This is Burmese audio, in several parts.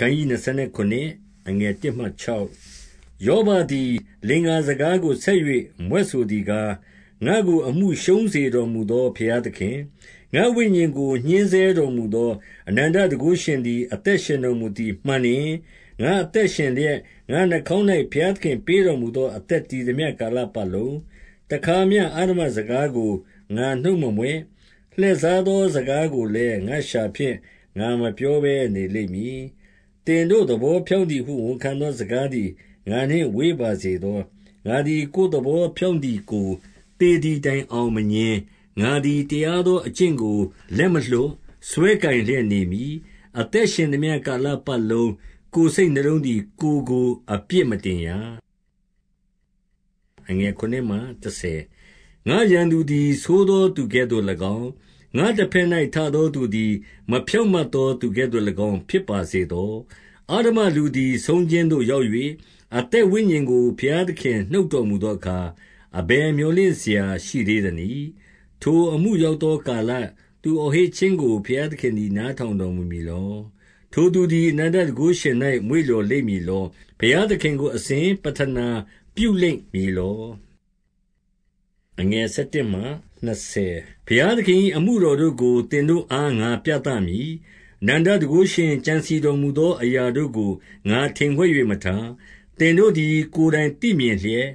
ခန်းကြီး27အငယ်1မှ6ယောဘသည်လင်္ကာစကားကိုဆက်၍မြွက်ဆိုသည်ကားငါ့ကိုအမှုရှုံးစေတော်မူသောဘုရားသခင်ငါဝိညာဉ်ကိုညှင်းဆဲတော်မူသောအနန္တတကုရှင်သည်အသက်ရှင်တော်မူသည်မှန်လျင်ငါအသက်ရှင်လျက်ငါနှကောင်း၌ဘုရားသခင်ပေးတော်မူသောအသက်တည်သည်မြတ်ကာလပတ်လုံးတခါမြအာရမစကားကိုငါနှုတ်မမွေလှည့်စားသောစကားကိုလည်းငါရှာဖြင့်ငါမပြောဘဲနေလိမ့်မည်သင်တို့သဘောဖြောင့်သည်ဟုဝန်ခံသောစကားသည်ငါနှင့်ဝေးပါစေသော။ငါသည်ကိုယ်သဘောဖြောင့်သည်ကိုသေသည်တိုင်အောင်မငြင်း။ငါသည်တရားသောအကျင့်ကိုလက်မလွှတ်၊စွဲကိုင်လျက်နေမည်။အသက်ရှင်သမျှကာလပတ်လုံးကိုယ်စိတ်နှလုံးသည်ကိုယ်ကိုအပြစ်မတင်ရ။ငါ့ရန်သူသည်ဆိုးသောသူကဲ့သို့၎င်း။ငါ့တဘက်၌ထသောသူသည် မဖြောင့်မတ်သောသူကဲ့သို့၎င်းဖြစ်ပါစေသော။အဓမ္မလူသည် ဆုံးခြင်းသို့ရောက်၍၊အသက်ဝိညာဉ်ကိုဘုရားသခင်နှုတ်တော်မူသောအခါ၊အဘယ်မြော်လင့်စရာ ရှိသေးသနည်း။ထိုအမှုရောက်သောကာလ၊သူအော်ဟစ်ခြင်းကိုဘုရားသခင်သည်နားထောင်တော်မူမည်လော။ထိုသူသည်အနန္တတန်ခိုးရှင်၌မွေ့လျော်လိမ့်မည်လော။ဘုရားသခင်ကိုအစဉ်ပဌနာ ပြုလိမ့်မည်လော။အငယ်၁၁မှ20ဘုရားသခင်၏အမှုတော်တို့ကိုသင်တို့အားငါပြသမည်။အနန္တတန်ခိုးရှင်ကြံစည်တော်မူသော အရာတို့ကိုငါထင်ဝှက်၍မထား။သင်တို့သည်ကိုယ်တိုင်သိမြင်လျက်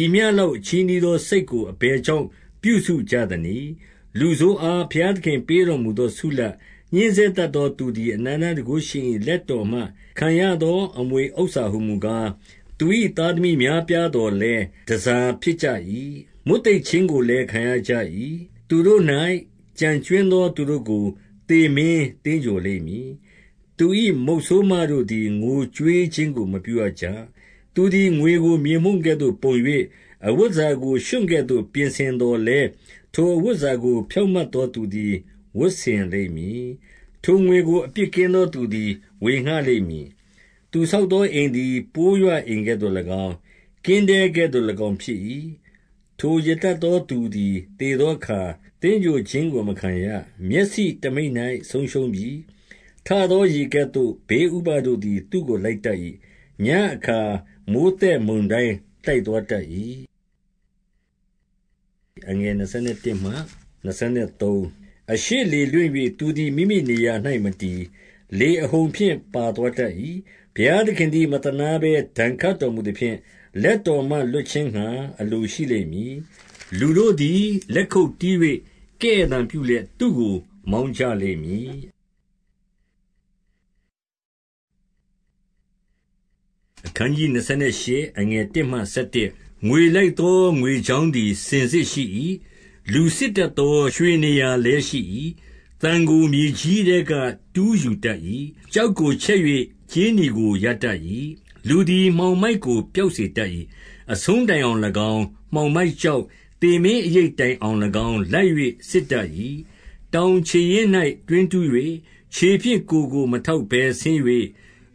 ၊ဤမျှလောက်အချည်းနှီးသော စိတ်ကိုအဘယ်ကြောင့်ပြုစုကြသနည်း။လူဆိုးအားဘုရားသခင်ပေးတော်မူသောဆုလာဘ်၊ညှဉ်းဆဲတတ်သော သူသည်အနန္တတန်ခိုးရှင်၏လက်တော်မှ ခံရသော အမွေဥစ္စာဟူမူကား၊သူ၏သားသမီးများပြားသော်လည်းတန်ဆာဖြစ်ကြ၏။မွတ်သိပ်ခြင်းကိုလည်းခံရကြ၏။သူတို့၌ကျန်ကြွင်းသောသူတို့ကိုသေမင်းသင်္ဂြိုဟ်လိမ့်မည်။သူ၏မုတ်ဆိုးမတို့သည်ငိုကြွေးခြင်းကိုမပြုရကြ။သူသည်ငွေကိုမြေမှုန့်ကဲ့သို့ပုံ၍၊အဝတ်တန်ဆာကိုရွံ့ကဲ့သို့ပြင်ဆင်သော်လည်း၊ထိုအဝတ်တန်ဆာကိုဖြောင့်မတ်သောသူသည်ဝတ်ဆင်လိမ့်မည်။ထိုငွေကိုအပြစ်ကင်းသောသူသည်ဝေငှလိမ့်မည်။သူဆောက်သောအိမ်သည်ပိုးရွအိမ်ကဲ့သို့၎င်း၊ကင်းတဲကဲ့သို့၎င်းဖြစ်၏ထိုရတတ်သောသူသည်သေသောအခါသင်္ဂြိုဟ်ခြင်းကိုမခံရ။မျက်စိနိမိတ်၌ဆုံးရှုံးပြီ။ထသောရေကဲ့သို့ဘေးဥပဒ်တို့သည်သူ့ကိုလိုက်တတ်၏။ညဉ့်အခါမိုဃ်းသက်မုန်တိုင်းတိုက်သွားတတ်၏။အရှေ့လေလွင့်၍သူသည်မိမိနေရာ၌မတည်။လေအဟုန်ဖြင့်ပါသွားတတ်၏။ဘုရားသခင်သည်မသနားဘဲဒဏ်ခတ်တော်မူသဖြင့်လက်တော်မှလွတ်ခြင်းငှါအလိုရှိလိမ့်မည်။လူတို့သည် လက်ခုပ်တီး၍ကဲ့ရဲ့သံပြုလျက် သူ့ကို မောင်းကြလိမ့်မည်။ငွေလိုက်သောငွေကြောင်းသည် စင်စစ်ရှိ၏။လူစစ်တတ်သော ရွှေနေရာလည်းရှိ၏။သံကိုမြေကြီးထဲကတူးယူတတ်၏။ကျောက်ကိုချက်၍ကြေးနီကိုရတတ်၏လူသည်မှောင်မိုက်ကိုပျောက်စေတတ်၏။အဆုံးတိုင်အောင်၎င်း၊မှောင်မိုက်ကျောက်၊သေမင်းအရိပ်တိုင်အောင်၎င်းလိုက်၍စစ်တတ်၏။တောင်ခြေရင်း၌တွင်းတူး၍ခြေဖြင့်ကိုယ်ကိုမထောက်ဘဲဆင်း၍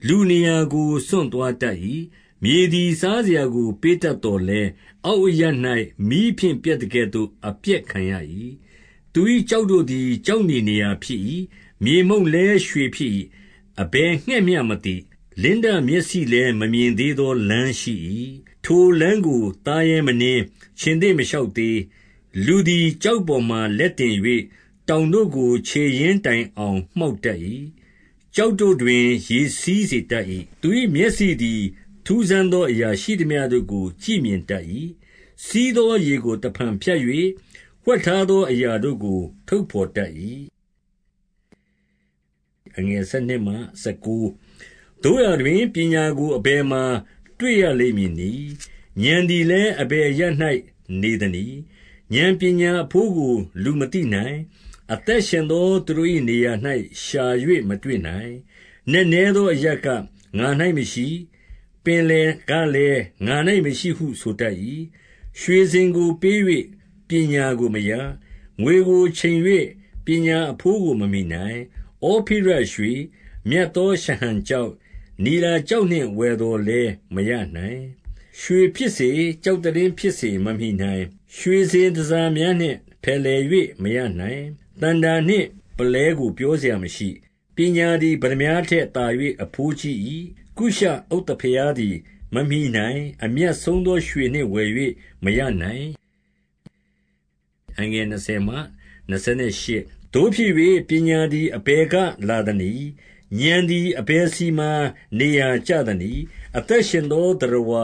လူနေရာကိုစွန့်သွားတတ်၏။မြေသည်စားစရာကိုပေးတတ်သော်လည်း၊အောက်အရပ်၌မီးဖြင့်ပျက်သကဲ့သို့အပျက်ခံရ၏။သူ၏ကျောက်တို့သည်ကျောက်နီနေရာဖြစ်၏။မြေမှုန့်လည်းရွှေဖြစ်၏။အဘယ်ငှက်မျှမသေလင်းတမျက်စိလည်းမမြင်သေးသောလမ်းရှိ၏။ထိုလမ်းကိုသားရဲမနင်း၊ခြင်္သေ့မရှောက်သေး။လူသည်ကျောက်ပေါ်မှာလက်တင်၍တောင်တို့ကိုခြေရင်းတိုင်အောင်မှောက်တတ်၏။ကျောက်တို့တွင်ရေစီးစေတတ်၏။သူ၏မျက်စိသည် ထူးဆန်းသောအရာရှိသမျှတို့ကို ကြည့်မြင်တတ်၏။စီးသောရေကိုတဖန်ဖြတ်၍ဝှက်ထားသော အရာတို့ကို ထုတ်ဘော်တတ်၏။12သို့ရာတွင်ပညာကိုအဘယ်မှာတွေ့ရလိမ့်မည်နည်း။ဥာဏ်သည်လည်းအဘယ်အရပ်၌နေသနည်း။ဥာဏ်ပညာအဘိုးကိုလူမသိနိုင်။အသက်ရှင်သောသူတို့၏နေရာ၌ရှာ၍မတွေ့နိုင်။နက်နဲသောအရပ်ကငါ၌မရှိ။ပင်လယ်ကလည်းငါ၌မရှိဟုဆိုတတ်၏။ရွှေစင်ကိုပေး၍ပညာကိုမရ။ငွေကိုချိန်၍ပညာအဘိုးကိုမမှီနိုင်။ဩဖိရရွှေ၊မြတ်သောရှဟံကျောက်နီလာကျောက်နှင့်ဝယ်သော်လည်းမရနိုင်။ရွှေဖြစ်စေ၊ကျောက်သလင်းဖြစ်စေမမှီနိုင်။ရွှေစင်တန်ဆာများနှင့်ဖယ်လှယ်၍မရနိုင်။သန္တာနှင့်ပုလဲကိုပြောစရာမရှိ။ပညာသည်ပတ္တမြားထက်သာ၍အဘိုးကြီး၏။ကုရှဥဿဖရားသည်မမှီနိုင်။အမြတ်ဆုံးသော ရွှေနှင့်ဝယ်၍မရနိုင်။သို့ဖြစ်၍ပညာသည်အဘယ်ကလာသနည်း။ဥာဏ်သည်အဘယ်ဆီမှာနေရာကျသနည်း။အသက်ရှင်သောသတ္တဝါ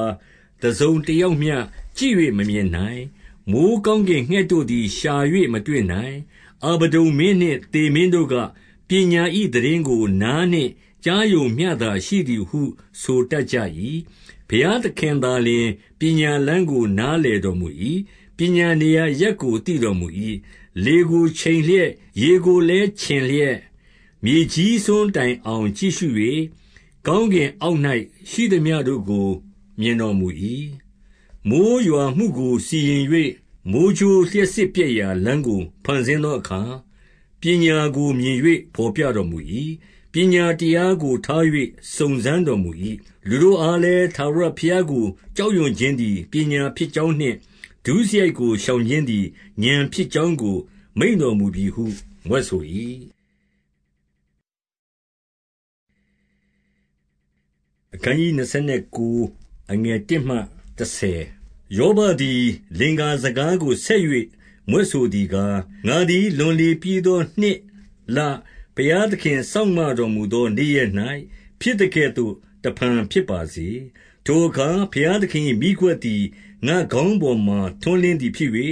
တစုံတယောက်မျှကြည့်၍မမြင်နိုင်။မိုဃ်းကောင်းကင်ငှက်တို့သည်ရှာ၍မတွေ့နိုင်။အာဗဒုန်မင်းနှင့်သေမင်းတို့က၊ပညာ၏သိတင်းကိုနားနှင့်ကြားရုံမျှသာရှိသည်ဟု ဆိုတတ်ကြ၏။ဘုရားသခင်သာလျှင်ပညာလမ်းကိုနားလည်တော်မူ၏။ပညာနေရာအရပ်ကိုသိတော်မူ၏။လေကိုချိန်လျက်၊ရေကိုလည်းခြင်လျက်မြေကြီးစွန်းတိုင်အောင်ကြည့်ရှု၍ကောင်းကင်အောက်၌ရှိသမျှတို့ကို မြင်တော်မူ၏။မိုဃ်းရွာမှုကိုစီရင်၍မိုဃ်းကြိုးလျှပ်စစ်ပြက်ရာလမ်းကိုဖန်ဆင်းသောအခါ၊ပညာကိုမြင်၍ဘော်ပြတော်မူ၏။ပညာတရားကိုထား၍စုံစမ်းတော်မူ၏။လူတို့အားလည်းထာဝရဘုရားကိုကြောက်ရွံ့ခြင်းသည်ပညာဖြစ်ကြောင်းနှင့်ဒုစရိုက်ကိုရှောင်ခြင်းသည်ဥာဏ်ဖြစ်ကြောင်းကို မိန့်တော်မူပြီဟုမြွက်ဆို၏အခန်းကြီး29အငယ်1မှ30ယောဘသည်လင်္ကာစကားကိုဆက်၍မြွက်ဆိုသည်ကား၊ငါသည်လွန်လေပြီးသောနှစ်လ၊ဘုရားသခင်စောင့်မတော်မူသောနေ့ရက်၌ဖြစ်သကဲ့သို့တဖန်ဖြစ်ပါစေ။ထိုအခါဘုရားသခင်၏မီးခွက်သည်ငါ့ခေါင်းပေါ်မှာထွန်းလင်းသည်ဖြစ်၍၊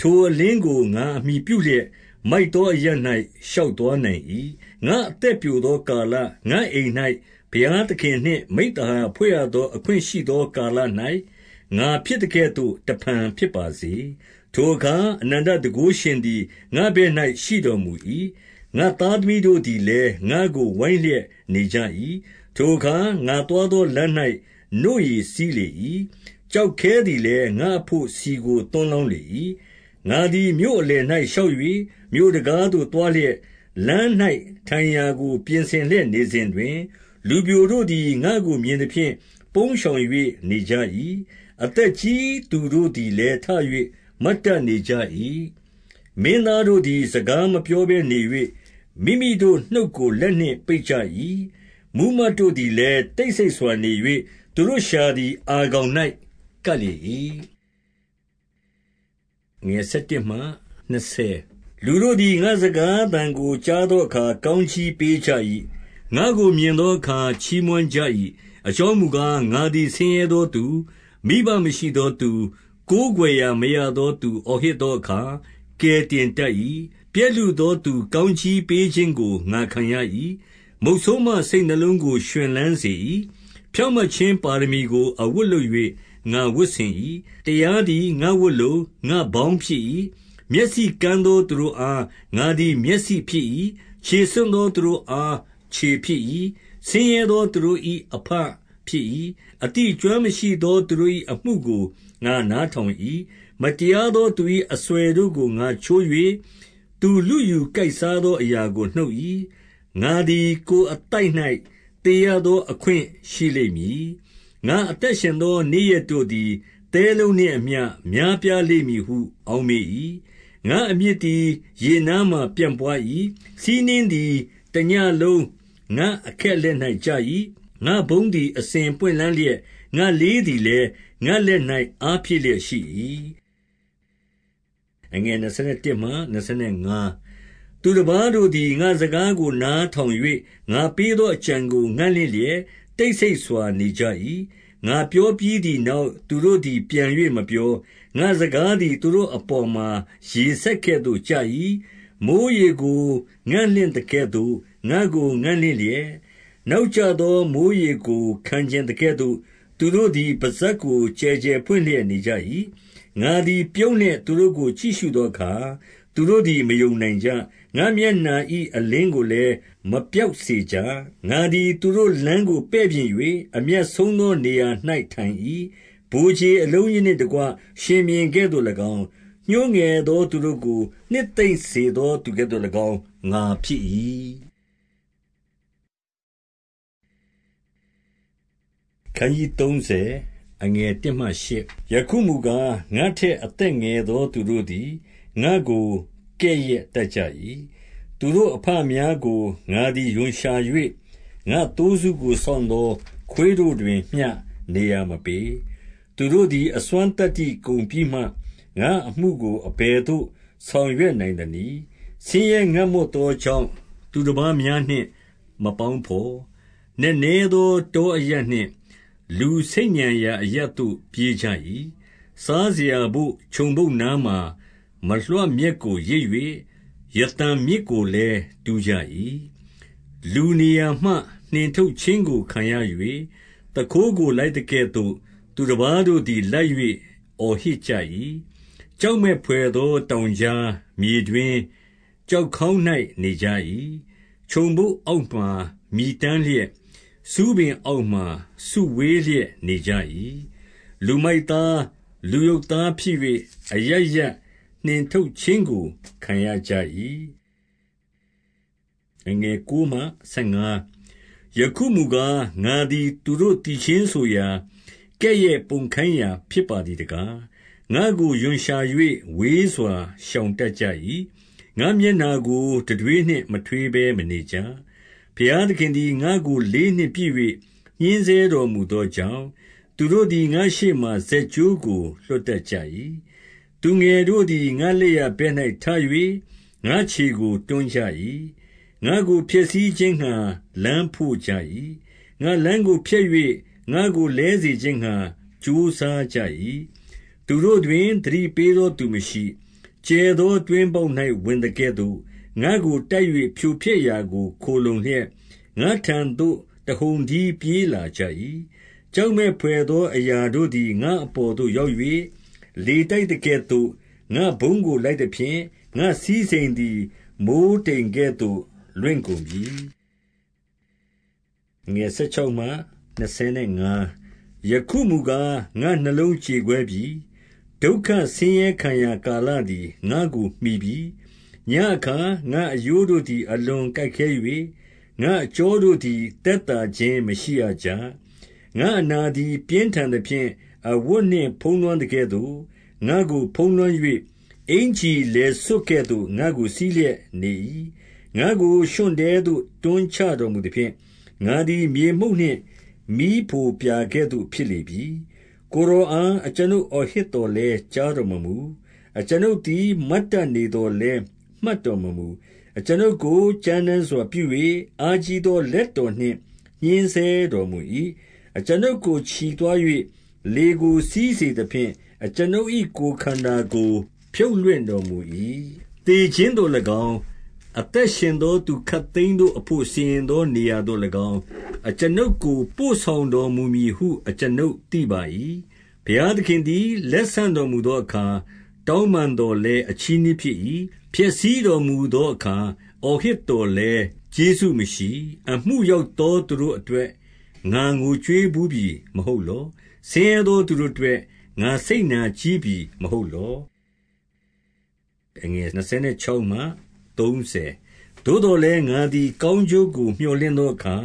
ထိုအလင်းကိုငါအမှီပြုလျက်မိုက်သောအရပ်၌ရှောက်သွားနိုင်၏။ငါ့အသက်ပျိုသောကာလ၊ငါ့အိမ်၌ဘုရားသခင်နှင့်မိဿဟာယဖွဲ့ရသော အခွင့်ရှိသောကာလ၌ငါဖြစ်သကဲ့သို့တဖန်ဖြစ်ပါစေ။ထိုအခါအနန္တတန်ခိုးရှင်သည်ငါ့ဘက်၌ရှိတော်မူ၏။ငါ့သားသမီးတို့သည်လည်းငါ့ကိုဝိုင်းလျက်နေကြ၏။ထိုအခါငါသွားသောလမ်း၌နို့ရည်စီးလေ၏။ကျောက်ခဲသည်လည်းငါ့အဘို့ဆီကိုသွန်းလောင်းလေ၏။ငါသည်မြို့အလယ်၌ရှောက်၍မြို့တံခါးသို့သွားလျက်၊လမ်း၌ထိုင်ရာကို ပြင်ဆင်လျက်နေစဉ်တွင်လူပျိုတို့သည်ငါ့ကိုမြင်သဖြင့်ပုန်းရှောင်၍နေကြ၏။အသက်ကြီးသူတို့သည်လည်းထ၍မတ်တတ်နေကြ၏။မင်းသားတို့သည်စကားမပြောဘဲနေ၍မိမိတို့နှုတ်ကိုလက်နှင့်ပိတ်ကြ၏။မှူးမတ်တို့သည်လည်းတိတ်ဆိတ်စွာနေ၍သူတို့လျှာသည်အာခေါင်၌ကပ်လေ၏။လူတို့သည်ငါ့စကားသံကိုကြားသောအခါကောင်းကြီးပေးကြ၏ငါ့ကိုမြင်သောအခါချီးမွမ်းကြ၏။အကြောင်းမူကား၊ငါသည်ဆင်းရဲသောသူ၊မိဘမရှိသောသူ၊ကိုးကွယ်ရာမရသောသူအော်ဟစ်သောအခါကယ်တင်တတ်၏။ပြက်လုသောသူ ကောင်းကြီးပေးခြင်းကိုငါခံရ၏။မုတ်ဆိုးမစိတ်နှလုံးကိုရွှင်လန်းစေ၏။ဖြောင့်မတ်ခြင်းပါရမီကို အဝတ်လုပ်၍ငါဝတ်ဆင်၏။တရားသည်ငါ့ဝတ်လုံ၊ငါ့ဘောင်းဖြစ်၏။မျက်စိကန်းသောသူတို့အားငါသည်မျက်စိဖြစ်၏။ခြေဆွံ့သောသူတို့အားခြေဖြစ်၏။ဆင်းရဲသောသူတို့၏အဘဖြစ်၏။အတိအကျွမ်းမရှိသောသူတို့၏အမှုကိုငါနားထောင်၏။မတရားသောသူ၏အဆွယ်တို့ကိုငါချိုး၍သူလုယူကိုက်စားသောအရာကိုနှုတ်၏။ငါသည်ကိုယ်အသိုက်၌သေရသောအခွင့်ရှိလိမ့်မည်။ငါအသက်ရှင်သောနေ့ရက်တို့သည်သဲလုံးနှင့်အမျှများပြားလိမ့်မည်ဟု အောက်မေ့၏။ငါ့အမြစ်သည် ရေနားမှာပြန့်ပွါး၏။ဆီးနှင်းသည်တညဉ့်လုံးငါ့အခက်လက်၌ကျ၏။ငါ့ဘုန်းသည်အစဉ်ပွင့်လန်းလျက်၊ငါ့လေးသည်လည်းငါ့လက်၌အားဖြည့်လျက်ရှိ၏။21သူတပါးတို့သည်ငါ့စကားကိုနားထောင်၍၊ငါပေးသောအကြံကိုငံ့လင့်လျက်တိတ်ဆိတ်စွာနေကြ၏။ငါပြောပြီးသည်နောက်သူတို့သည်ပြန်၍မပြော။ငါ့စကားသည်သူတို့အပေါ်မှာရေစက်ကဲ့သို့ကျ၏။မိုဃ်းရေကိုငံ့လင့်သကဲ့သို့ငါ့ကိုငံ့လင့်လျက်၊နောက်ကျသော မိုဃ်းရေကိုခံချင်သကဲ့သို့သူတို့သည်ပစပ်ကိုကျယ်ကျယ်ဖွင့်လျက်နေကြ၏။ငါသည်ပြုံးလျက်သူတို့ကိုကြည့်ရှုသောအခါ၊သူတို့သည်မယုံနိုင်ကြ။ငါ့မျက်နှာ၏အလင်းကိုလည်းမပျောက်စေကြ။ငါသည်သူတို့လမ်းကိုပဲ့ပြင်၍အမြတ်ဆုံးသောနေရာ၌ထိုင်၏။ဗိုလ်ခြေအလုံးအရင်းနှင့်တကွရှင်ဘုရင်ကဲ့သို့၎င်းညှိုးငယ်သော သူတို့ကို နှစ်သိမ့်စေသောသူကဲ့သို့၎င်းငါဖြစ်၏။3ယခုမူကား၊ငါ့ထက်အသက်ငယ်သော သူတို့သည်ငါ့ကိုကဲ့ရဲ့တတ်ကြ၏။သူတို့အဘများကိုငါသည်ရွံရှာ၍၊ငါ့သိုးစုကိုစောင့်သော ခွေးတို့တွင်မျှနေရာမပေး။4သူတို့သည်အစွမ်းသတ္တိကုန်ပြီးမှငါ့အမှုကိုအဘယ်သို့ ဆောင်ရွက်နိုင်သနည်း။ဆင်းရဲငတ်မွတ်သောကြောင့်သူတပါးများနှင့် မပေါင်းဘော်၊နက်နဲသောတောအရပ်နှင့် လူဆိတ်ညံရာအရပ်သို့ပြေးကြ၏။စားစရာဘို့ခြုံပုတ်နားမှာမလွှတ်မြက်ကိုရိတ်၍ရသမ်မြစ်ကိုလည်းတူးကြ၏။လူနေရာမှ နှင်ထုတ်ခြင်းကိုခံရ၍၊သူခိုးကိုလိုက်သကဲ့သို့ သူတပါးတို့သည်လိုက်၍အော်ဟစ်ကြ၏။ကြောက်မက်ဘွယ်သောတောင်ကြား၊မြေတွင်း၊ကျောက်ခေါင်း၌နေကြ၏။ခြုံဘုတ်အောက်မှာမြည်တမ်းလျက်၊ဆူးပင်အောက်မှာစုဝေးလျက်နေကြ၏။လူမိုက်သား၊လူယုတ်သားဖြစ်၍အရပ်ရပ်နှင်ထုတ်ခြင်းကိုခံရကြ၏။ယခုမူကား၊ငါသည် သူတို့သီချင်းဆိုရာ၊ကဲ့ရဲ့ပုန်ခိုင်းရာ ဖြစ်ပါသည်တကားငါ့ကိုရွံရှာ၍ဝေးစွာရှောင်တတ်ကြ၏။ငါ့မျက်နှာကိုတံတွေးနှင့်မထွေးဘဲမနေကြ။ဘုရားသခင်သည်ငါ့ကိုလေးနှင့်ပစ်၍ညှဉ်းဆဲတော်မူသောကြောင့်၊သူတို့သည်ငါ့ရှေ့မှာဇက်ကြိုးကိုလွှတ်တတ်ကြ၏။သူငယ်တို့သည်ငါ့လက်ျာဘက်၌ထ၍ငါ့ခြေကိုတွန်းကြ၏။ငါ့ကိုဖျက်ဆီးခြင်းငှါလမ်းဖို့ကြ၏။ငါ့လမ်းကိုဖျက်၍ငါ့ကိုလဲစေခြင်းငှါကြိုးစားကြ၏သူတို့တွင်သတိပေးသောသူမရှိ။ကျယ်သောတွင်းပေါက်၌ဝင်သကဲ့သို့၊ငါ့ကိုတိုက်၍ဖြိုဖျက်ရာကိုခိုလှုံလျက်၊ငါ့ထံသို့တဟုန်တည်းပြေးလာကြ၏။ကြောက်မက်ဘွယ်သောအရာတို့သည်ငါ့အပေါ်သို့ရောက်၍၊လေတိုက်သကဲ့သို့ငါ့ဘုန်းကိုလိုက်သဖြင့်၊ငါ့စည်းစိမ်သည်မိုဃ်းတိမ်ကဲ့သို့လွင့်ကုန်ပြီ။ယခုမူကား၊ငါ့နှလုံးကြေကွဲပြီဒုက္ခဆင်းရဲခံရာကာလသည်ငါ့ကိုမှီပြီ။ညဉ့်အခါငါ့အရိုးတို့သည်အလွန်ကိုက်ခဲ၍၊ငါ့အကြောတို့သည်သက်သာခြင်းမရှိရကြ။ငါ့အနာသည်ပြင်းထန်သဖြင့်အဝတ်နှင့်ဖုံးလွှမ်းသကဲ့သို့ငါ့ကိုဖုံးလွှမ်း၍၊အင်္ကျီလည်ဆွတ်ကဲ့သို့ငါ့ကိုစည်းလျက်နေ၏။ငါ့ကိုရွံ့ထဲသို့တွန်းချတော်မူသဖြင့်၊ငါသည်မြေမှုန့်နှင့်မီးဖိုပြာကဲ့သို့ဖြစ်လေပြီကိုယ်တော်အားအကျွန်ုပ်အော်ဟစ်သော်လည်းကြားတော်မမူ။အကျွန်ုပ်သည်မတ်တတ်နေသော်လည်းမှတ်တော်မမူ။အကျွန်ုပ်ကိုကြမ်းတမ်းစွာပြု၍အားကြီးသောလက်တော်နှင့်ညှဉ်းဆဲတော်မူ၏။အကျွန်ုပ်ကိုချီသွား၍လေကိုစီးစေသဖြင့်၊အကျွန်ုပ်၏ကိုယ်ခန္ဓာကို ဖြုတ်လွှင့်တော်မူ၏။သေခြင်းသို့၎င်းအသက်ရှင်သောသူခပ်သိမ်းတို့အဘို့စီရင်သော နေရာသို့၎င်း၊အကျွန်ုပ်ကိုပို့ဆောင်တော်မူမည်ဟု အကျွန်ုပ်သိပါ၏။ဘုရားသခင်သည်လက်ဆန့်တော်မူသောအခါ၊တောင်းပန်သော်လည်းအချည်းနှီးဖြစ်၏။ဖျက်ဆီးတော်မူသောအခါအော်ဟစ်သော်လည်းကျေးဇူးမရှိ။အမှုရောက်သောသူတို့အတွက်ငါငိုကြွေးဘူးပြီမဟုတ်လော။ဆင်းရဲသောသူတို့အတွက်ငါစိတ်နာကြီးပြီမဟုတ်လော။26သုံးဆယ်။သို့သော်လည်းငါသည် ကောင်းကျိုးကိုမြော်လင့်သောအခါ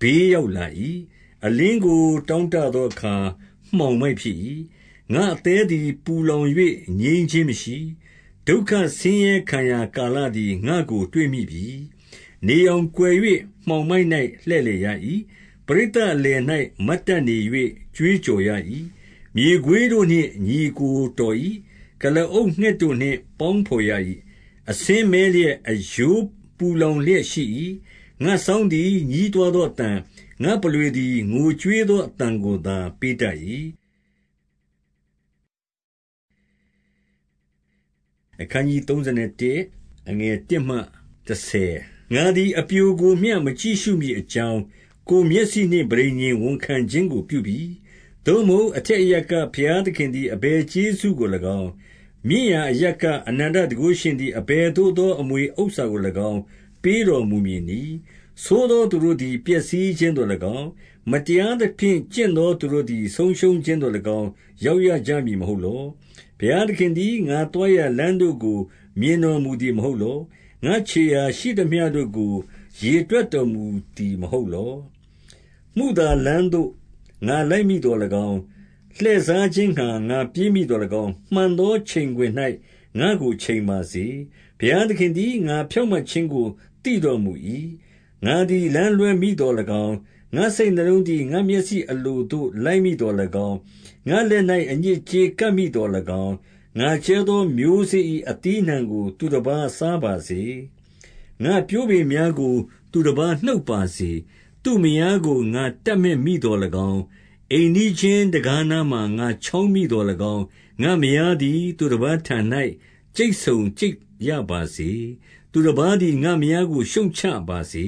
ဘေးရောက်လာ၏။အလင်းကိုတောင့်တသောအခါမှောင်မိုက်ဖြစ်၏။ငါ့အသည်းသည် ပူလောင်၍ငြိမ်းခြင်းမရှိ။ဒုက္ခဆင်းရဲခံရာကာလသည်ငါ့ကိုတွေ့မိပြီ။နေရောင်ကွယ်၍မှောင်မိုက်၌လှည့်လည်ရ၏။ပရိသတ်အလယ်၌မတ်တပ်နေ၍ကြွေးကြော်ရ၏။မြေခွေးတို့နှင့်ညီအစ်ကိုတော်၏။ကုလားအုပ်ငှက်တို့နှင့်ပေါင်းဘော်ရ၏အဆင်းမဲလျက်အရိုးပူလောင်လျက်ရှိ၏။ငါ့စောင်းသည်ညည်းတွားသောအသံ၊ငါ့ပုလွေသည်ငိုကြွေးသောအသံကိုသာပေးတတ်၏။ငါသည်အပျိုကိုမျှမကြည့်ရှုမည်အကြောင်း၊ကိုယ်မျက်စိနှင့်ပဋိညာဉ်ဝန်ခံခြင်းကိုပြုပြီ။သို့မဟုတ်အထက်အရပ်ကဘုရားသခင်သည်အဘယ်ကျေးဇူးကို၎င်းမြင့်ရာအရပ်ကအနန္တတန်ခိုးရှင်သည်အဘယ်သို့သောအမွေဥစ္စာကို၎င်းပေးတော်မူမည်နည်း။ဆိုးသောသူတို့သည်ပျက်စီးခြင်းသို့၎င်း၊မတရားသဖြင့်ကျင့်သောသူတို့သည် ဆုံးရှုံးခြင်းသို့၎င်းရောက်ရကြမည်မဟုတ်လော။ဘုရားသခင်သည်ငါသွားရာလမ်းတို့ကို မြင်တော်မူသည်မဟုတ်လော။ငါ့ခြေရာ ရှိသမျှတို့ကို ရေတွက်တော်မူသည်မဟုတ်လော။မုသာလမ်းသို့ငါလိုက်မိသော်၎င်းလှည့်စားခြင်းငှါငါပြေးမိသော်၎င်း၊မှန်သောချိန်ခွင်၌ငါ့ကိုချိန်ပါစေ။ဘုရားသခင်သည်ငါဖြောင့်မတ်ခြင်းကိုသိတော်မူ၏။ငါသည်လမ်းလွဲမိသော်၎င်း၊ငါ့စိတ်နှလုံးသည်ငါ့မျက်စိအလိုသို့လိုက်မိသော်၎င်း၊ငါ့လက်၌အညစ်အကြေးကပ်မိသော်၎င်း၊ငါကြဲသောမျိုးစေ့၏အသီးအနှံကို သူတပါးစားပါစေ။ငါ့ပျိုးပင်များကို သူတပါးနှုတ်ပါစေ။သူ့မယားကိုငါတပ်မက်မိသော်၎င်းအိမ်နီးချင်းတံခါးနားမှာငါချောင်းမိသော်၎င်း၊ငါ့မယားသည် သူတပါးထံ၌ကြိတ်ဆုံကြိတ်ရပါစေ။သူတပါးသည်ငါ့မယားကိုရှုတ်ချပါစေ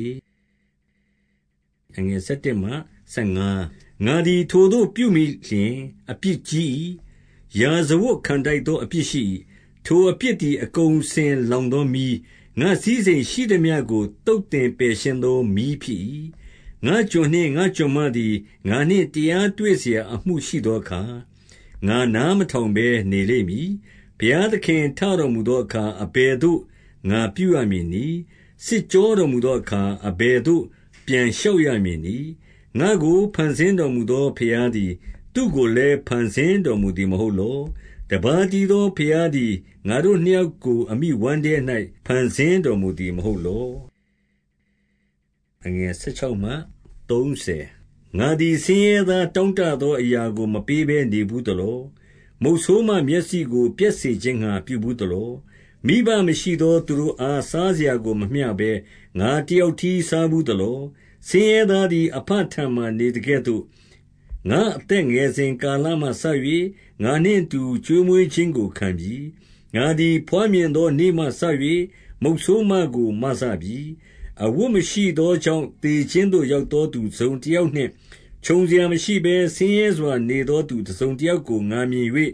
။11ငါသည်ထိုသို့ပြုမိလျှင်အပြစ်ကြီး၏။ရာဇဝတ်ခံထိုက်သောအပြစ်ရှိ၏။ထိုအပြစ်သည်အကုန်အစင်လောင်သောမီး၊ငါ့စည်းစိမ်ရှိသမျှကိုသုတ်သင်ပယ်ရှင်းသောမီးဖြစ်၏။ငါ့ကျွန်နှင့်ငါ့ကျွန်မသည်ငါနှင့်တရားတွေ့စရာအမှုရှိသောအခါ၊ငါနားမထောင်ဘဲနေလိမ့်မည်။ဘုရားသခင်ထတော်မူသောအခါအဘယ်သို့ငါပြုရမည်နည်း။စစ်ကြောတော်မူသောအခါအဘယ်သို့ပြန်လျှောက်ရမည်နည်း။ငါ့ကိုဖန်ဆင်းတော်မူသောဘုရားသည် သူ့ကိုလည်းဖန်ဆင်းတော်မူသည်မဟုတ်လော။တပါးတည်းသောဘုရားသည်ငါတို့နှစ်ယောက်ကိုအမိဝမ်းထဲ၌ဖန်ဆင်းတော်မူသည်မဟုတ်လော။16သုံးဆယ်။ငါသည်ဆင်းရဲသားတောင့်တသောအရာကို မပေးဘဲနေဘူးသလော။မုတ်ဆိုးမမျက်စိကိုပျက်စေခြင်းငှါပြုဘူးသလော။မိဘမရှိသော သူတို့အားစားစရာကိုမမျှဘဲငါတယောက်တည်းစားဘူးသလော။ဆင်းရဲသားသည်အဘထံမှာနေသကဲ့သို့၊ငါ့အသက်ငယ်စဉ်ကာလမှစ၍ငါနှင့်အတူကျွေးမွေးခြင်းကိုခံပြီ။ငါသည်ဘွားမြင်သော နေ့မှစ၍မုတ်ဆိုးမကို မစပြီအဝတ်မရှိသောကြောင့်သေခြင်းသို့ရောက်သောသူတစုံတယောက်နှင့်ခြုံစရာမရှိဘဲဆင်းရဲစွာနေသောသူတစုံတယောက်ကိုငါမြင်၍၊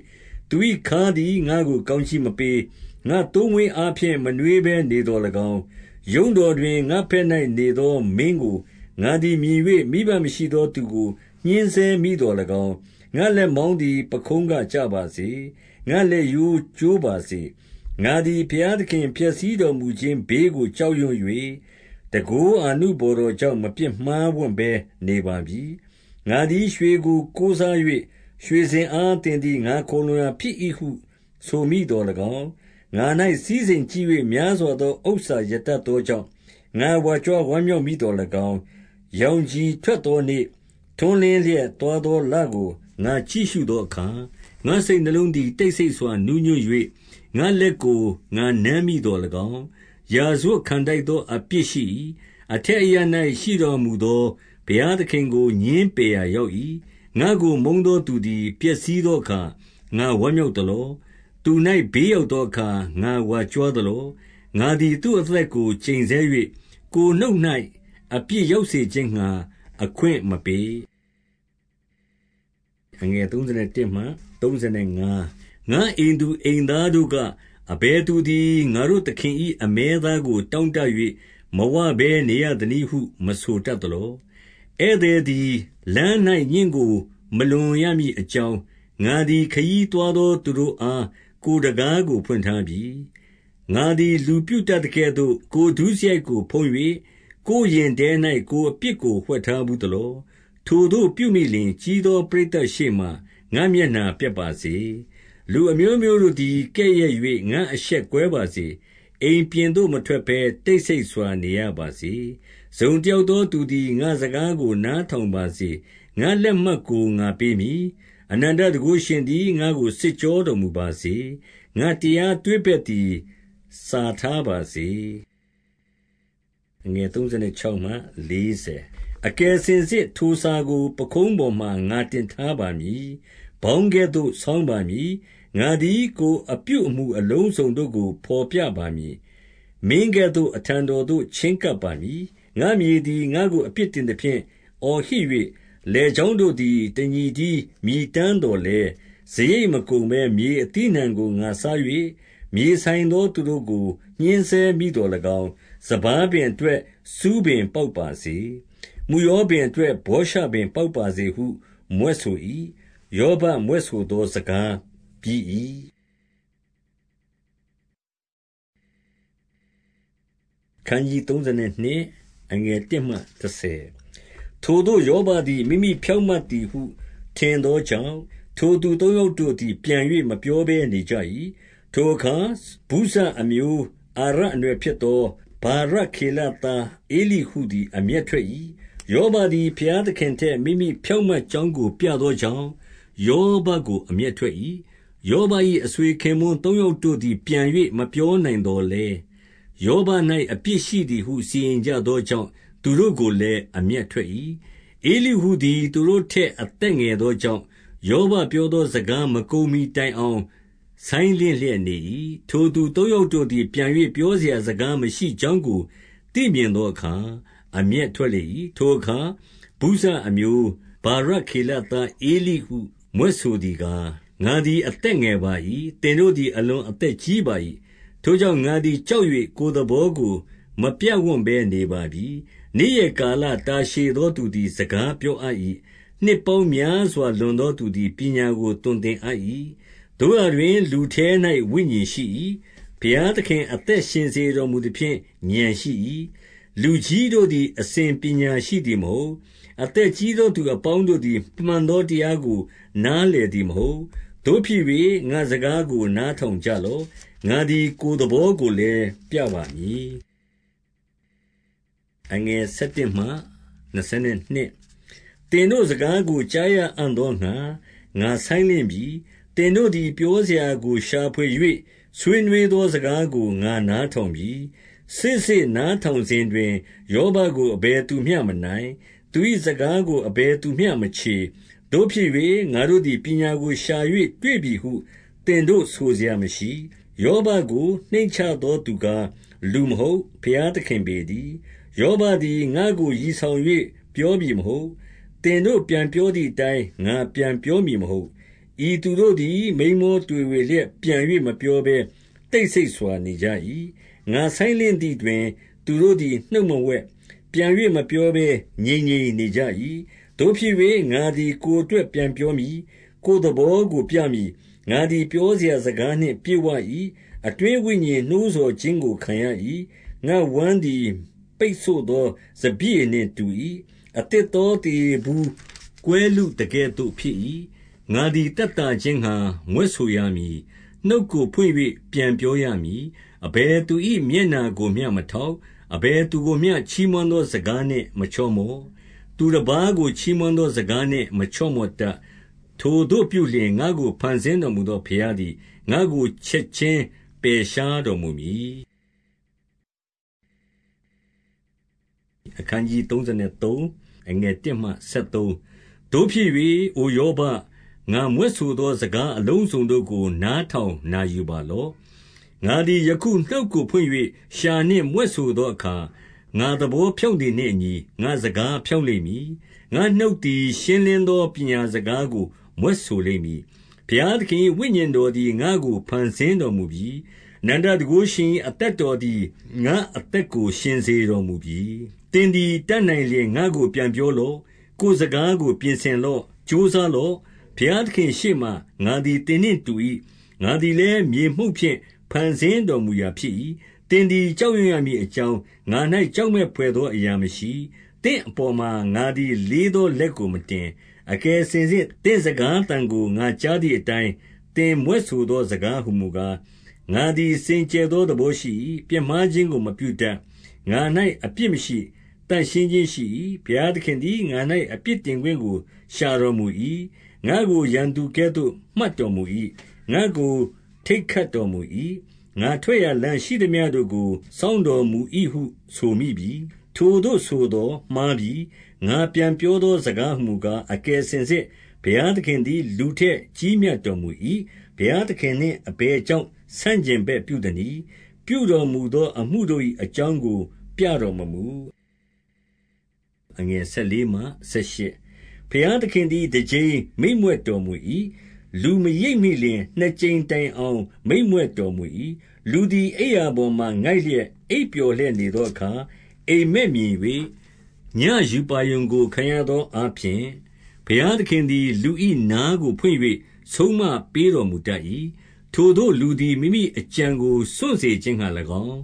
သူ၏ခါးသည်ငါ့ကိုကောင်းကြီးမပေး၊ငါ့သိုးမွေးအားဖြင့်မနွေးဘဲနေသော်၎င်း၊ရုံးတော်တွင်ငါ့ဘက်၌နေသော မင်းကိုငါသည်မြင်၍၊မိဘမရှိသောသူကိုညှဉ်းဆဲမိသော်၎င်း၊ငါ့လက်မောင်းသည်ပခုံးကကျပါစေ။ငါ့လက်ရိုးကျိုးပါစေ။ငါသည်ဘုရားသခင်ဖျက်ဆီးတော်မူခြင်းဘေးကိုကြောက်ရွံ့၍၊တကူအာနုဘော်တော်ကြောင့်မပြစ်မှားဝံ့ဘဲနေပါပြီ။ငါသည်ရွှေကိုကိုးစား၍ရွှေစင်အားသင်သည်ငါခိုလှုံရာဖြစ်၏ဟုဆိုမိသော်၎င်း၊ငါ၌စည်းစိမ်ကြီး၍များစွာသောဥစ္စာရတတ်သောကြောင့်၊ငါဝါကြွားဝမ်းမြောက်မိသော်၎င်း၊ရောင်ခြည်ထွက်သောနေ့၊ထွန်းလင်းလျက်သွားသောလကိုငါကြည့်ရှုသောအခါ၊ငါ့စိတ်နှလုံးသည်တိတ်ဆိတ်စွာနူးညွတ်၍၊ငါ့လက်ကိုငါနမ်းမိသော်၎င်းရာဇဝတ်ခံထိုက်သောအပြစ်ရှိ၏။အထက်အရပ်၌ရှိတော်မူသောဘုရားသခင်ကိုငြင်းပယ်ရာရောက်၏။ငါ့ကိုမုန်းသောသူသည်ပျက်စီးသောအခါငါဝမ်းမြောက်သလော။သူ၌ဘေးရောက်သောအခါငါဝါကြွားသလော။ငါသည် သူ့အသက်ကိုကျိန်ဆဲ၍ကိုယ်နှုတ်၌အပြစ်ရောက်စေခြင်းငှါအခွင့်မပေး။ငါ့အိမ်သူအိမ်သားတို့ကအဘယ်သူသည်ငါတို့သခင်၏အမဲသားကိုတောင့်တ၍မဝဘဲနေရသနည်းဟုမဆိုတတ်သလော။ဧည့်သည်သည်လမ်း၌ညဉ့်ကိုမလွန်ရမည်အကြောင်း၊ငါသည်ခရီးသွားသောသူတို့အားကိုယ်တံခါးကိုဖွင့်ထားပြီ။ငါသည်လူပြုတတ်သကဲ့သို့ကိုယ်ဒုစရိုက်ကိုဖုံး၍ကိုယ်ရင်ထဲ၌ကိုယ်အပြစ်ကိုဝှက်ထားဘူးသလော။ထိုသို့ပြုမိလျှင် ကြီးသောပရိသတ်ရှေ့မှာငါ့မျက်နှာပျက်ပါစေလူအမျိုးမျိုးတို့သည်ကဲ့ရဲ့၍ငါ့အရှက်ကွဲပါစေ။အိမ်ပြင်သို့မထွက်ဘဲတိတ်ဆိတ်စွာနေရပါစေ။တစုံတယောက်သောသူသည်ငါ့စကားကို နားထောင်ပါစေ။ငါ့လက်မှတ်ကိုငါပေးမည်။အနန္တတန်ခိုးရှင်သည်ငါ့ကိုစစ်ကြောတော်မူပါစေ။ငါ့တရားသွေးဘက်သည်စာထားပါစေ။အကယ်စင်စစ်ထိုစာကိုပခုံးပေါ်မှာငါတင်ထားပါမည်။ဗေါင်းကဲ့သို့ဆောင်းပါမည်။ငါသည်ကိုယ်အပြုအမူအလုံးစုံတို့ကိုဘော်ပြပါမည်။မင်းကဲ့သို့အထံတော်သို့ချဉ်းကပ်ပါမည်။ငါ့မြေသည်ငါ့ကိုအပြစ်တင်သဖြင့်အော်ဟစ်၍၊လယ်ချောင်းတို့သည်တညီတည်းမြည်တမ်းသော်လည်း၊စရိတ်မကုန်ဘဲမြေအသီးအနှံကိုငါစား၍၊မြေဆိုင်သောသူတို့ကိုညှဉ်းဆဲမိသော်၎င်း၊စပါးပင်အတွက်ဆူးပင်ပေါက်ပါစေ။မုယောပင်အတွက်ဗောရှပင်ပေါက်ပါစေဟုမြွက်ဆို၏။ယောဘမြွက်ဆိုသောစကားပြီး၏ခန်းကြီး32အငယ်1မှ30ထိုတို့ယောဘသည်မိမိဖြောင့်မတ်သည်ဟုထင်သောကြောင့်ထိုသူသုံးယောက်တို့သည်ပြန်၍မပြောဘဲနေကြ၏ထိုအခါဘုဇအမျိုး အာရအနွယ်ဖြစ်သောဘာရခေလတာအေလိဟုသည်အမျက်ထွက်၏ယောဘသည်ဖျားသခင်ထက်မိမိဖြောင့်မတ်ကြောင်းကို ပြသောကြောင့်ယောဘကိုအမျက်ထွက်၏။ယောဘ၏အဆွေခင်ပွန်းသုံးယောက်တို့သည် ပြန်၍မပြောနိုင်သော်လည်း၊ယောဘ၌အပြစ်ရှိသည်ဟုစီရင်ကြသောကြောင့်သူတို့ကိုလည်းအမျက်ထွက်၏။ဧလိဟုသည် သူတို့ထက်အသက်ငယ်သောကြောင့်၊ယောဘပြောသောစကားမကုန်မှီတိုင်အောင်ဆိုင်းလင့်လျက်နေ၏။ထိုသူသုံးယောက်တို့သည် ပြန်၍ပြောစရာစကားမရှိကြောင်းကိုသိမြင်သောအခါအမျက်ထွက်လေ၏။ထိုအခါဗုဇအမျိုးဗာရခေလသားဧလိဟုမြွက်ဆိုသည်ကားငါသည်အသက်ငယ်ပါ၏။သင်တို့သည်အလွန်အသက်ကြီးပါ၏။ထိုကြောင့်ငါသည်ကြောက်၍ကိုယ်သဘောကို မပြဝံ့ဘဲနေပါပြီ။နေ့ရက်ကာလတာရှည်သောသူသည်စကားပြောအပ်၏။နှစ်ပေါင်းများစွာလွန်သောသူသည်ပညာကိုသွန်သင်အပ်၏။သို့ရာတွင် လူထဲ၌ဝိညာဉ်ရှိ၏။ဘုရားသခင်အသက်ရှင်စေတော်မူသဖြင့်ဥာဏ်ရှိ၏။လူကြီးတို့သည်အစဉ်ပညာရှိသည်မဟုတ်။အသက်ကြီးသောသူအပေါင်းတို့သည်မှန်သောတရားကို နားလည်သည်မဟုတ်သို့ဖြစ်၍ငါ့စကားကိုနားထောင်ကြလော့။ငါသည်ကိုယ်သဘောကိုလည်းပြပါမည်။သင်တို့စကားကိုကြားရအံ့သောငှါငါဆိုင်းလင့်ပြီ။သင်တို့သည်ပြောစရာကိုရှာဖွေ၍ဆွေးနွေးသောစကားကိုငါနားထောင်ပြီ။စေ့စေ့နားထောင်စဉ်တွင်ယောဘကိုအဘယ်သူမျှမနိုင်။သူ၏စကားကိုအဘယ်သူမျှမချေသို့ဖြစ်၍ငါတို့သည်ပညာကိုရှာ၍တွေ့ပြီဟုသင်တို့ဆိုစရာမရှိ။ယောဘကိုနှိမ့်ချသောသူကား၊လူမဟုတ်၊ဘုရားသခင်ပေတည်း။ယောဘသည်ငါ့ကိုရည်ဆောင်၍ပြောပြီမဟုတ်။သင်တို့ပြန်ပြောသည်အတိုင်းငါပြန်ပြောမည်မဟုတ်။ဤသူတို့သည်မိန်းမောတွေဝေလျက်ပြန်၍မပြောဘဲတိတ်ဆိတ်စွာနေကြ၏။ငါဆိုင်းလင့်သည်တွင် သူတို့သည်နှုတ်မမြွက်၊ပြန်၍မပြောဘဲငြိမ်ငြိမ်နေကြ၏သို့ဖြစ်၍ငါသည်ကိုယ်အတွက်ပြန်ပြောမည်။ကိုယ်သဘောကိုပြမည်။ငါသည်ပြောစရာစကားနှင့်ပြည့်ဝ၏။အတွင်းဝိညာဉ်နှိုးဆော်ခြင်းကိုခံရ၏။ငါ့ဝမ်းသည်ပိတ်ဆို့သောစပျစ်ရည်နှင့်တူ၏။အသစ်သောသားရေဘူးကွဲလုသကဲ့သို့ဖြစ်၏။ငါသည်သက်သာခြင်းငှါမြွက်ဆိုရမည်။နှုတ်ကိုဖွင့်၍ပြန်ပြောရမည်။အဘယ်သူ၏မျက်နှာကိုမျှမထောက်။အဘယ်သူကိုမျှချီးမွမ်းသောစကားနှင့်မချော့မော့သူတပါးကိုချီးမွမ်းသောစကားနှင့်မချော့မော့တတ်။ထိုသို့ပြုလျှင်၊ငါ့ကိုဖန်ဆင်းတော်မူသောဘုရားသည်ငါ့ကိုချက်ခြင်းပယ်ရှားတော်မူမည်။သို့ဖြစ်၍အိုယောဘ၊ငါမြွက်ဆိုသောစကားအလုံးစုံတို့ကို နားထောင်နာယူပါလော့။ငါသည်ယခုနှုတ်ကိုဖွင့်၍လျှာနှင့်မြွက်ဆိုသောအခါငါသဘောဖြောင့်သည်နှင့်အညီ၊ငါ့စကားဖြောင့်လိမ့်မည်။ငါ့နှုတ်သည်ရှင်းလင်းသောပညာစကားကိုမြွက်ဆိုလိမ့်မည်။ဘုရားသခင်၏ဝိညာဉ်တော်သည်ငါ့ကိုဖန်ဆင်းတော်မူပြီ။အနန္တတန်ခိုးရှင်၏အသက်တော်သည်ငါ့အသက်ကိုရှင်စေတော်မူပြီ။သင်သည်တတ်နိုင်လျှင်ငါ့ကိုပြန်ပြောလော့။ကိုယ်စကားကို ပြင်ဆင်လော့။ကြိုးစားလော့။ဘုရားသခင်ရှေ့မှာငါသည်သင်နှင့်တူ၏။ငါသည်လည်းမြေမှုန့်ဖြင့်ဖန်ဆင်းတော်မူရာဖြစ်၏။သင်သည်ကြောက်ရွံ့ရမည်အကြောင်း၊ငါ၌ကြောက်မက်ဘွယ်သောအရာမရှိ။သင့်အပေါ်မှာငါသည်လေးသောလက်ကိုမတင်။အကယ်စင်စစ်သင့်စကားသံကိုငါကြားသည်အတိုင်း၊သင်မြွက်ဆိုသောစကားဟူမူကား၊ငါသည်စင်ကြယ်သောသဘောရှိ၏။ပြစ်မှားခြင်းကိုမပြုတတ်။ငါ၌အပြစ်မရှိ။သန့်ရှင်းခြင်းရှိ၏။ဘုရားသခင်သည်ငါ၌အပြစ်တင်ခွင့်ကိုရှာတော်မူ၏။ငါ့ကိုရန်သူကဲ့သို့မှတ်တော်မူ၏။ငါ့ကိုထိတ်ခတ်တော်မူ၏ငါထွက်ရာလမ်းရှိသမျှတို့ကိုစောင့်တော်မူ၏ဟု ဆိုမိပြီ။ထိုသို့ဆိုသော်မှားပြီ။ငါပြန်ပြောသောစကားဟူမူကား၊အကယ်စင်စစ်ဘုရားသခင်သည် လူထက်ကြီးမြတ်တော်မူ၏။ဘုရားသခင်နှင့်အဘယ်ကြောင့်ဆန့်ကျင်ဘက်ပြုသနည်း။ပြုတော်မူသောအမှုတို့၏အကြောင်းကို ပြတော်မမူ။14ဘုရားသခင်သည်တကြိမ်မိန့်မြွက်တော်မူ၏လူမရိပ်မိလျှင်နှစ်ကြိမ်တိုင်အောင်မိန့်မြွက်တော်မူ၏။လူသည်အိပ်ရာပေါ်မှာငိုက်လျက်အိပ်ပျော်လျက်နေသောအခါအိပ်မက်မြင်၍ညဉ့်ရူပါရုံကိုခံရသောအားဖြင့်၊ဘုရားသခင်သည်လူ၏နားကိုဖွင့်၍ဆုံးမပေးတော်မူတတ်၏။ထိုသို့လူသည်မိမိအကြံကိုစွန့်စေခြင်းငှါ၎င်း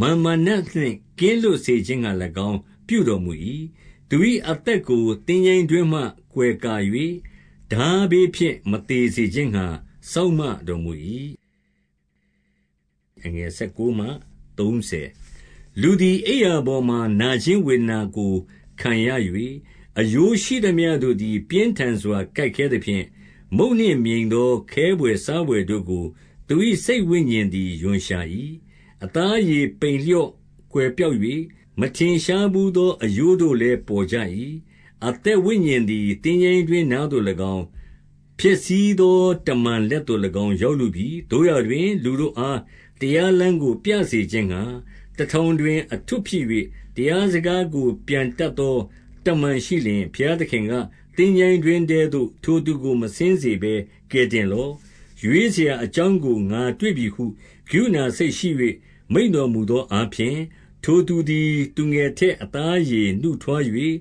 ၊မာန်မာနနှင့်ကင်းလွတ်စေခြင်းငှါ၎င်းပြုတော်မူ၏။သူ၏အသက်ကိုသင်္ချိုင်းတွင်းမှကွယ်ကာ၍၊ထားဘေးဖြင့်မသေစေခြင်းငှါစောင့်မတော်မူ၏။19လူသည်အိပ်ရာပေါ်မှာနာခြင်းဝေဒနာကို ခံရ၍၊အရိုးရှိသမျှတို့သည် ပြင်းထန်စွာကိုက်ခဲသဖြင့်၊မုန့်နှင့်မြိန်သော ခဲဘွယ်စားဘွယ်တို့ကိုသူ၏စိတ်ဝိညာဉ်သည်ရွံရှာ၏။အသားအရေပိန်လျော့ကွယ်ပျောက်၍၊မထင်ရှားဘူးသောအရိုးတို့လည်းပေါ်ကြ၏။။အသက်ဝိညာဉ်သည်သင်္ချိုင်းတွင်းနားသို့၎င်း၊ဖျက်ဆီးသော တမန်လက်သို့၎င်းရောက်လုပြီ။သို့ရာတွင် လူတို့အားတရားလမ်းကို ပြစေခြင်းငှါ၊တထောင်တွင် အထွဋ်ဖြစ်၍၊တရားစကားကို ပြန်တတ်သောတမန်ရှိလျှင်၊ဘုရားသခင်က၊သင်္ချိုင်းတွင်းထဲသို့ထိုသူကိုမဆင်းစေဘဲကယ်တင်လော့။ရွေးစရာအကြောင်းကိုငါတွေ့ပြီဟုကရုဏာစိတ်ရှိ၍မိန့်တော်မူသောအားဖြင့်၊ထိုသူသည် သူငယ်ထက်အသားအရေနုထွား၍၊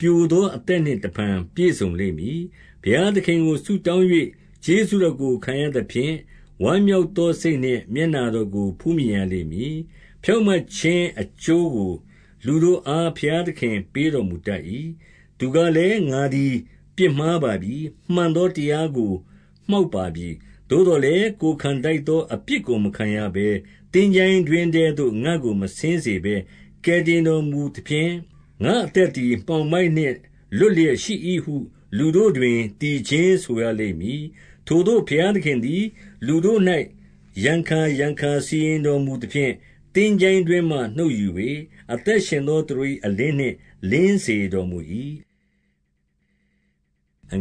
ပျိုသောအသက်နှင့်တဖန်ပြည့်စုံလိမ့်မည်။ဘုရားသခင်ကိုဆုတောင်း၍ကျေးဇူးတော်ကိုခံရသဖြင့်၊ဝမ်းမြောက်သောစိတ်နှင့်မျက်နှာတော်ကိုဖူးမြင်ရလိမ့်မည်။ဖြောင့်မတ်ခြင်းအကျိုးကို လူတို့အားဘုရားသခင်ပေးတော်မူတတ်၏။သူကလည်း၊ငါသည်ပြစ်မှားပါပြီ။မှန်သောတရားကိုမှောက်ပါပြီ။သို့သော်လည်းကိုယ်ခံထိုက်သော အပြစ်ကိုမခံရဘဲ၊သင်္ချိုင်းတွင်းထဲသို့ငါ့ကိုမဆင်းစေဘဲကယ်တင်တော်မူသဖြင့်။ငါ့အသက်သည်မှောင်မိုက်နှင့်လွတ်လျက်ရှိ၏ဟုလူတို့တွင်သီချင်းဆိုရလိမ့်မည်။ထိုသို့ဘုရားသခင်သည် လူတို့၌ရံခါရံခါစီရင်တော်မူသဖြင့်၊သင်္ချိုင်းတွင်းမှနှုတ်ယူ၍အသက်ရှင်သောသူတို့၏အလင်းနှင့်လင်းစေတော်မူ၏။အို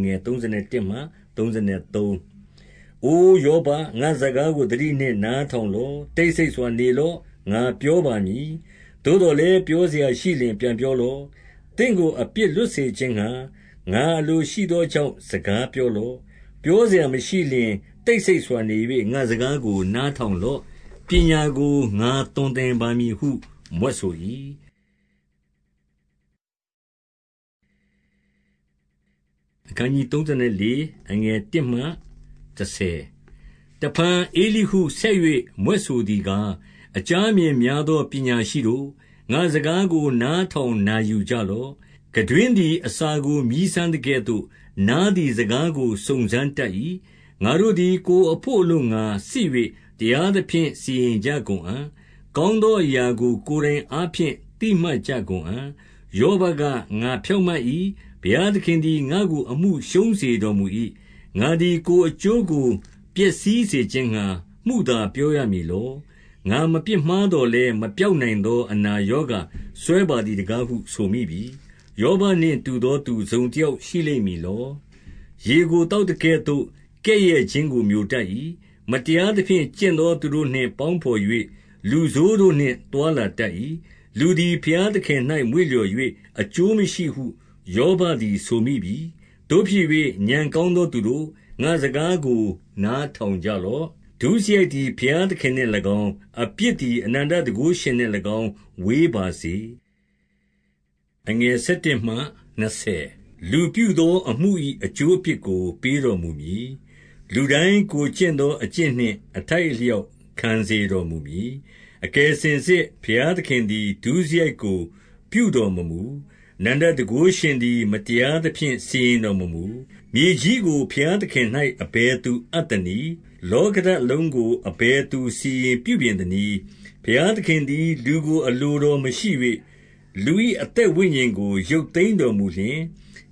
ယောဘ၊ငါ့စကားကိုသတိနှင့်နားထောင်လော့။တိတ်ဆိတ်စွာနေလော့။ငါပြောပါမည်သို့သော်လည်းပြောစရာရှိလျှင်ပြန်ပြောလော့။သင့်ကိုအပြစ်လွတ်စေခြင်းငှါငါအလိုရှိသောကြောင့်စကားပြောလော့။ပြောစရာမရှိလျှင်တိတ်ဆိတ်စွာနေ၍ငါ့စကားကိုနားထောင်လော့။ပညာကိုငါသွန်သင်ပါမည်ဟုမြွက်ဆို၏။တဖန်ဧလိဟုဆက်၍မြွက်ဆိုသည်ကားအကြားအမြင်များသောပညာရှိတို့၊ငါ့စကားကို နားထောင်နာယူကြလော့။ခံတွင်းသည်အစာကိုမြည်းစမ်းသကဲ့သို့၊နားသည်စကားကိုစုံစမ်းတတ်၏။ငါတို့သည်ကိုယ်အဘို့အလိုငှါစစ်၍တရားသဖြင့် စီရင်ကြကုန်အံ့။ကောင်းသောအရာကို ကိုယ်တိုင်အားဖြင့်သိမှတ်ကြကုန်အံ့။ယောဘက၊ငါဖြောင့်မတ်၏။ဘုရားသခင်သည်ငါ့ကိုအမှုရှုံးစေတော်မူ၏။ငါသည်ကိုယ်အကျိုးကိုပျက်စီးစေခြင်းငှါမုသာပြောရမည်လောငါမပြစ်မှားသော်လည်းမပျောက်နိုင်သော အနာရောဂါစွဲပါသည်တကားဟုဆိုမိပြီ။ယောဘနှင့်တူသောသူတစုံတယောက်ရှိလိမ့်မည်လော။ရေကိုသောက်သကဲ့သို့ကဲ့ရဲ့ခြင်းကိုမျိုတတ်၏။မတရားသဖြင့်ကျင့်သောသူတို့နှင့်ပေါင်းဘော်၍လူဆိုးတို့နှင့်သွားလာတတ်၏။လူသည်ဘုရားသခင်၌မွေ့လျော်၍အကျိုးမရှိဟုယောဘသည် ဆိုမိပြီ။သို့ဖြစ်၍၊ဥာဏ်ကောင်းသောသူတို့၊ငါ့စကားကိုနားထောင်ကြလော့ဒုစရိုက်သည်ဘုရားသခင်နှင့်၎င်း၊အပြစ်သည်အနန္တတန်ခိုးရှင်နှင့်၎င်းဝေးပါစေ။11လူပြုသော အမှု၏အကျိုးအပြစ်ကို ပေးတော်မူမည်။လူတိုင်းကိုယ်ကျင့်သောအကျင့်နှင့်အထိုက်အလျောက်ခံစေတော်မူမည်။အကယ်စင်စစ်ဘုရားသခင်သည်ဒုစရိုက်ကို ပြုတော်မမူ။အနန္တတန်ခိုးရှင်သည်မတရားသဖြင့်စီရင်တော်မမူ။12မြေကြီးကိုဘုရားသခင်၌အဘယ်သူအပ်သနည်းလောကဓာတ်လုံးကိုအဘယ်သူစီရင်ပြုပြင်သနည်း။ဘုရားသခင်သည် လူကိုအလိုတော်မရှိ၍၊လူ၏အသက်ဝိညာဉ်ကိုရုပ်သိမ်းတော်မူလျှင်၊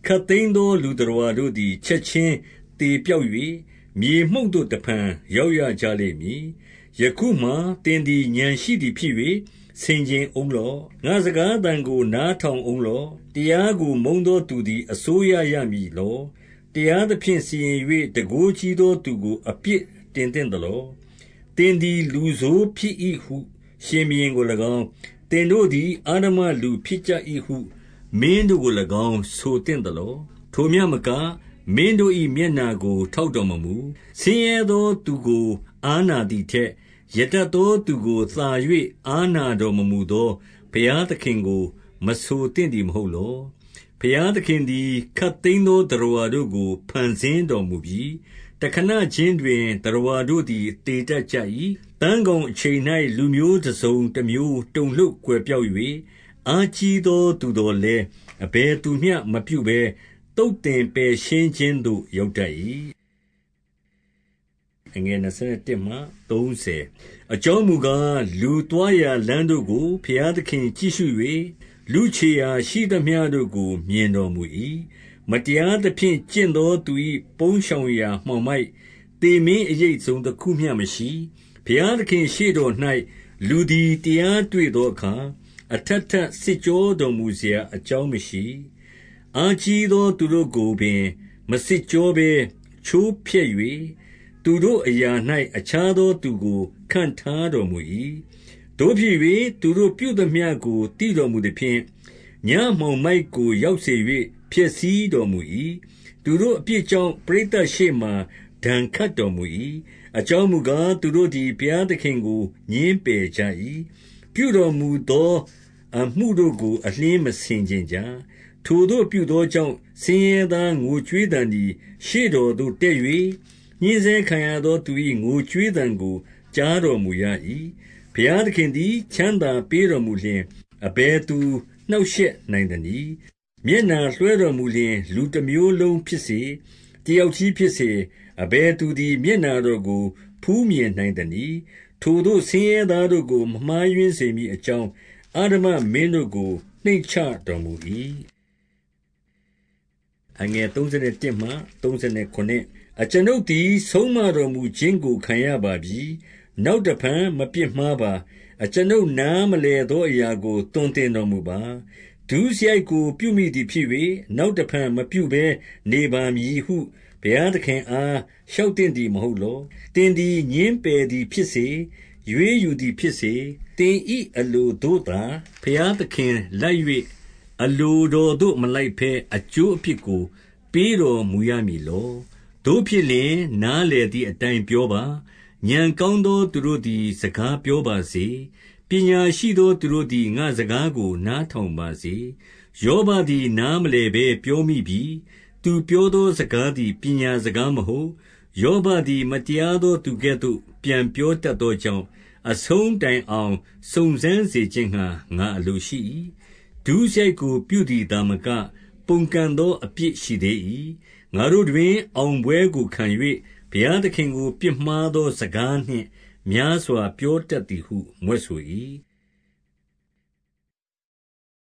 ခပ်သိမ်းသော လူသတ္တဝါတို့သည်ချက်ခြင်းသေပျောက်၍၊မြေမှုန့်သို့တဖန်ရောက်ရကြလိမ့်မည်။ယခုမှာသင်သည်ဥာဏ်ရှိသည်ဖြစ်၍ဆင်ခြင်ဦးလော့။ငါ့စကားသံကိုနားထောင်ဦးလော့။တရားကိုမုန်းသောသူသည်အစိုးရရမည်လော။တရားသဖြင့်စီရင်၍တန်ခိုးကြီးသောသူကိုအပြစ်တင်သင့်သလော။တင်သည်လူဆိုးဖြစ်၏ဟု ရှင်ဘုရင်ကို၎င်း၊တင်တို့သည်အဓမ္မလူဖြစ်ကြ၏ဟု မင်းတို့ကို၎င်း ဆိုသင့်သလော။ထိုမျှမကမင်းတို့၏မျက်နှာကိုထောက်တော်မမူ။ဆင်းရဲသောသူကို အားနာသည်ထက်၊ရတတ်သောသူကိုသာ၍အားနာတော်မမူသောဘုရားသခင်ကိုမဆိုသင့်သည်မဟုတ်လော။ဘုရားသခင်သည်ခပ်သိမ်းသောသတ္တဝါတို့ကိုဖန်ဆင်းတော်မူပြီတခဏခြင်းတွင်သတ္တဝါတို့သည်သေတတ်ကြ၏။သန်းခေါင်အချိန်၌လူမျိုးတစုံတမျိုး တုန်လှုပ်ကွယ်ပျောက်၍၊အားကြီးသောသူသော်လည်းအဘယ်သူမျှမပြုဘဲသုတ်သင်ပယ်ရှင်းခြင်းသို့ရောက်တတ်၏။21အကြောင်းမူကား၊လူသွားရာလမ်းတို့ကိုဘုရားသခင်ကြည့်ရှု၍၊လူခြေရာရှိသမျှတို့ကို မြင်တော်မူ၏။မတရားသဖြင့်ကျင့်သောသူ၏ပုန်းရှောင်ရာမှောင်မိုက်၊သေမင်းအရိပ်တစုံတခုမျှမရှိ။ဘုရားသခင်ရှေ့တော်၌လူသည်တရားတွေ့သောအခါ၊အထပ်ထပ်စစ်ကြောတော်မူစရာအကြောင်းမရှိ။အားကြီးသောသူတို့ကိုပင် မစစ်ကြောဘဲချိုးဖျက်၍၊သူတို့အရာ၌အခြားသောသူကိုခန့်ထားတော်မူ၏။သို့ဖြစ်၍သူတို့ပြုသမျှကိုသိတော်မူသဖြင့်ညမှောင်မိုက်ကိုရောက်စေ၍ဖျက်ဆီးတော်မူ၏။သူတို့အပြစ်ကြောင့်ပရိသတ်ရှေ့မှာဒဏ်ခတ်တော်မူ၏။အကြောင်းမူကား၊သူတို့သည်ဘုရားသခင်ကိုငြင်းပယ်ကြ၏။ပြုတော်မူသော အမှုတို့ကို အလျှင်းမဆင်ခြင်ကြ။ထိုသို့ပြုသောကြောင့်၊ဆင်းရဲသားငိုကြွေးသံသည်ရှေ့တော်သို့တက်၍၊ညှဉ်းဆဲခံရသောသူ၏ငိုကြွေးသံကိုကြားတော်မူရ၏။ဘုရားသခင်သည် ချမ်းသာပေးတော်မူလျှင်အဘယ်သူနှောက်ယှက်နိုင်သနည်း။မျက်နှာလွှဲတော်မူလျှင် လူတမျိုးလုံးဖြစ်စေ၊တယောက်တည်းဖြစ်စေ၊အဘယ်သူသည်မျက်နှာတော်ကိုဖူးမြင်နိုင်သနည်း။ထိုသို့ဆင်းရဲသားတို့ကိုမမှားယွင်းစေမည်အကြောင်းအဓမ္မမင်းတို့ကိုနှိမ့်ချတော်မူ၏။အကျွန်ုပ်သည်ဆုံးမတော်မူခြင်းကိုခံရပါပြီ။နောက်တဖန်မပြစ်မှားပါအကျွန်ုပ်နားမလည်သောအရာကိုသွန်သင်တော်မူပါ။ဒုစရိုက်ကို ပြုမိသည်ဖြစ်၍နောက်တဖန်မပြုဘဲနေပါမည်ဟုဘုရားသခင်အားလျှောက်သင့်သည်မဟုတ်လော။သင်သည်ငြင်းပယ်သည် ဖြစ်စေ၊ရွေးယူသည် ဖြစ်စေ၊သင်၏အလိုသို့သာဘုရားသခင်လိုက်၍အလိုတော်သို့မလိုက်ဘဲအကျိုးအပြစ်ကို ပေးတော်မူရမည်လော။သို့ဖြစ်လျှင် နားလည်သည်အတိုင်းပြောပါ။ဥာဏ်ကောင်းသောသူတို့သည်စကားပြောပါစေ။ပညာရှိသောသူတို့သည်ငါ့စကားကိုနားထောင်ပါစေ။ယောဘသည် နားမလည်ဘဲပြောမိပြီ။သူပြောသောစကားသည်ပညာစကားမဟုတ်။ယောဘသည် မတရားသောသူကဲ့သို့ပြန်ပြောတတ်သောကြောင့်၊အဆုံးတိုင်အောင်စုံစမ်းစေခြင်းငှါငါအလိုရှိ၏။ဒုစရိုက်ကိုပြုသည်သာမက၊ပုန်ကန်သောအပြစ်ရှိသေး၏။ငါတို့တွင် အောင်ပွဲကိုခံ၍ဘုရားသခင်ကိုပြစ်မှားသောစကားနှင့်များစွာပြောတတ်သည်ဟုမြွက်ဆို၏။